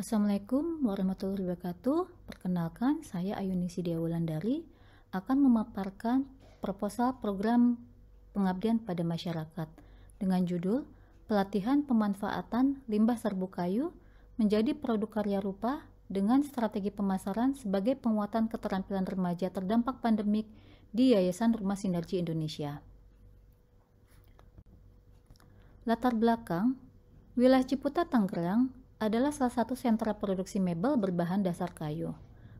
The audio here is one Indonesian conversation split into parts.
Assalamualaikum warahmatullahi wabarakatuh. Perkenalkan, saya Ayuni Dewa Wulandari akan memaparkan proposal program pengabdian pada masyarakat dengan judul Pelatihan Pemanfaatan Limbah Serbu Kayu menjadi produk karya rupa dengan strategi pemasaran sebagai penguatan keterampilan remaja terdampak pandemik di Yayasan Rumah Sinergi Indonesia. Latar belakang, wilayah Ciputa Tangerang adalah salah satu sentra produksi mebel berbahan dasar kayu.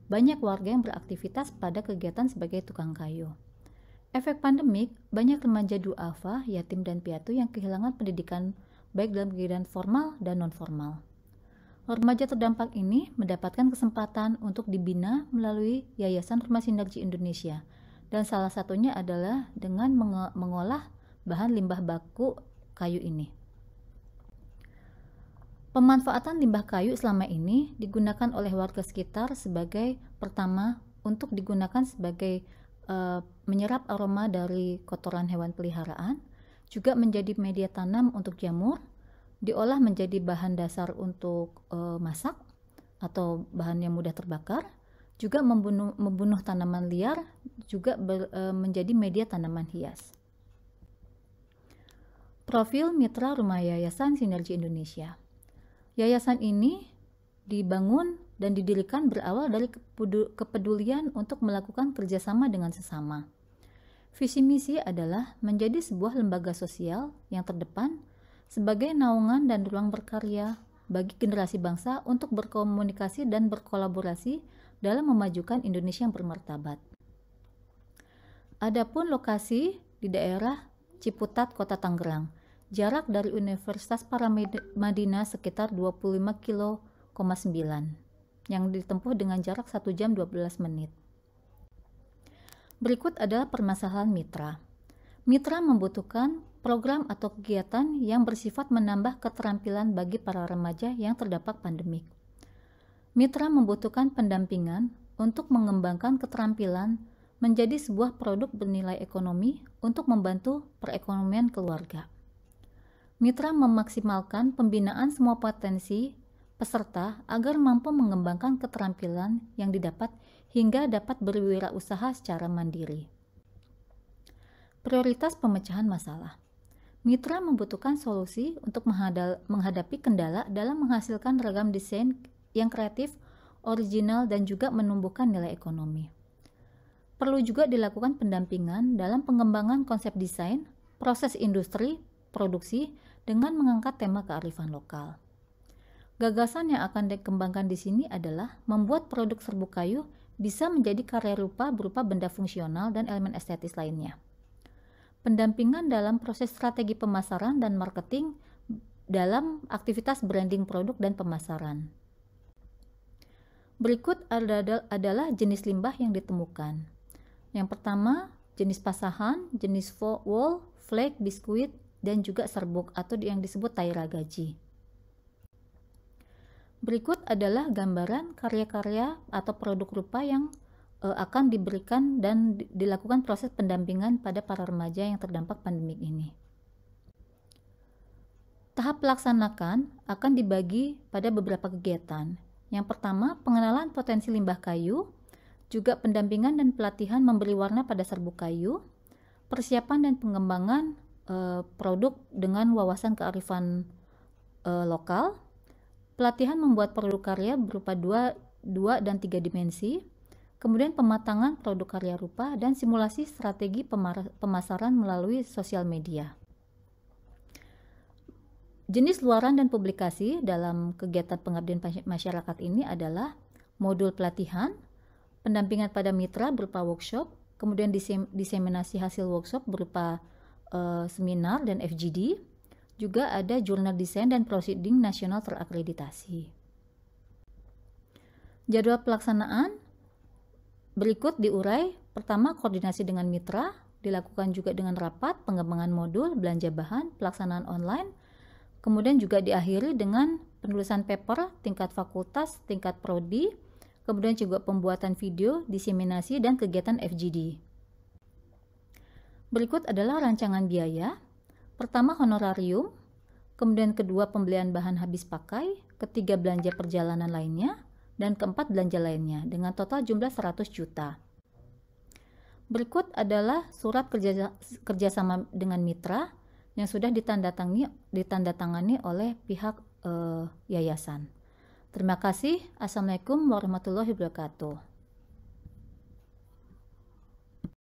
Banyak warga yang beraktivitas pada kegiatan sebagai tukang kayu. Efek pandemik, banyak remaja duafa, yatim dan piatu yang kehilangan pendidikan baik dalam kegiatan formal dan non-formal. Remaja terdampak ini mendapatkan kesempatan untuk dibina melalui Yayasan Rumah Sinergi Indonesia, dan salah satunya adalah dengan mengolah bahan limbah baku kayu ini. Pemanfaatan limbah kayu selama ini digunakan oleh warga sekitar sebagai pertama untuk digunakan sebagai e, menyerap aroma dari kotoran hewan peliharaan, juga menjadi media tanam untuk jamur, diolah menjadi bahan dasar untuk e, masak atau bahan yang mudah terbakar, juga membunuh, membunuh tanaman liar, juga ber, e, menjadi media tanaman hias. Profil Mitra Rumah Yayasan Sinergi Indonesia Yayasan ini dibangun dan didirikan berawal dari kepedulian untuk melakukan kerjasama dengan sesama. Visi misi adalah menjadi sebuah lembaga sosial yang terdepan sebagai naungan dan ruang berkarya bagi generasi bangsa untuk berkomunikasi dan berkolaborasi dalam memajukan Indonesia yang bermartabat. Adapun lokasi di daerah Ciputat, Kota Tangerang. Jarak dari Universitas Paramadina sekitar 25 kilo, yang ditempuh dengan jarak 1 jam 12 menit. Berikut adalah permasalahan mitra. Mitra membutuhkan program atau kegiatan yang bersifat menambah keterampilan bagi para remaja yang terdampak pandemik. Mitra membutuhkan pendampingan untuk mengembangkan keterampilan menjadi sebuah produk bernilai ekonomi untuk membantu perekonomian keluarga mitra memaksimalkan pembinaan semua potensi peserta agar mampu mengembangkan keterampilan yang didapat hingga dapat berwirausaha secara mandiri. Prioritas pemecahan masalah. Mitra membutuhkan solusi untuk menghadapi kendala dalam menghasilkan ragam desain yang kreatif, original, dan juga menumbuhkan nilai ekonomi. Perlu juga dilakukan pendampingan dalam pengembangan konsep desain, proses industri, produksi dengan mengangkat tema kearifan lokal. Gagasan yang akan dikembangkan di sini adalah membuat produk serbuk kayu bisa menjadi karya rupa berupa benda fungsional dan elemen estetis lainnya. Pendampingan dalam proses strategi pemasaran dan marketing dalam aktivitas branding produk dan pemasaran. Berikut adalah jenis limbah yang ditemukan. Yang pertama, jenis pasahan, jenis wall, flake, biskuit, dan juga serbuk atau yang disebut taira gaji. Berikut adalah gambaran karya-karya atau produk rupa yang e, akan diberikan dan dilakukan proses pendampingan pada para remaja yang terdampak pandemik ini. Tahap pelaksanakan akan dibagi pada beberapa kegiatan. Yang pertama, pengenalan potensi limbah kayu, juga pendampingan dan pelatihan memberi warna pada serbuk kayu, persiapan dan pengembangan uh, produk dengan wawasan kearifan uh, lokal. Pelatihan membuat produk karya berupa dua, dua dan tiga dimensi. Kemudian pematangan produk karya rupa dan simulasi strategi pemasaran melalui sosial media. Jenis luaran dan publikasi dalam kegiatan pengabdian masyarakat ini adalah modul pelatihan, pendampingan pada mitra berupa workshop, kemudian diseminasi hasil workshop berupa uh, seminar dan FGD, juga ada jurnal desain dan proceeding nasional terakreditasi. Jadwal pelaksanaan berikut diurai. Pertama, koordinasi dengan mitra, dilakukan juga dengan rapat, pengembangan modul, belanja bahan, pelaksanaan online, kemudian juga diakhiri dengan penulisan paper tingkat fakultas, tingkat prodi, kemudian juga pembuatan video, diseminasi, dan kegiatan FGD. Berikut adalah rancangan biaya. Pertama honorarium, kemudian kedua pembelian bahan habis pakai, ketiga belanja perjalanan lainnya, dan keempat belanja lainnya dengan total jumlah 100 juta. Berikut adalah surat kerja, kerjasama dengan mitra yang sudah ditandatangani, ditandatangani oleh pihak eh, yayasan. Terima kasih. Assalamualaikum warahmatullahi wabarakatuh.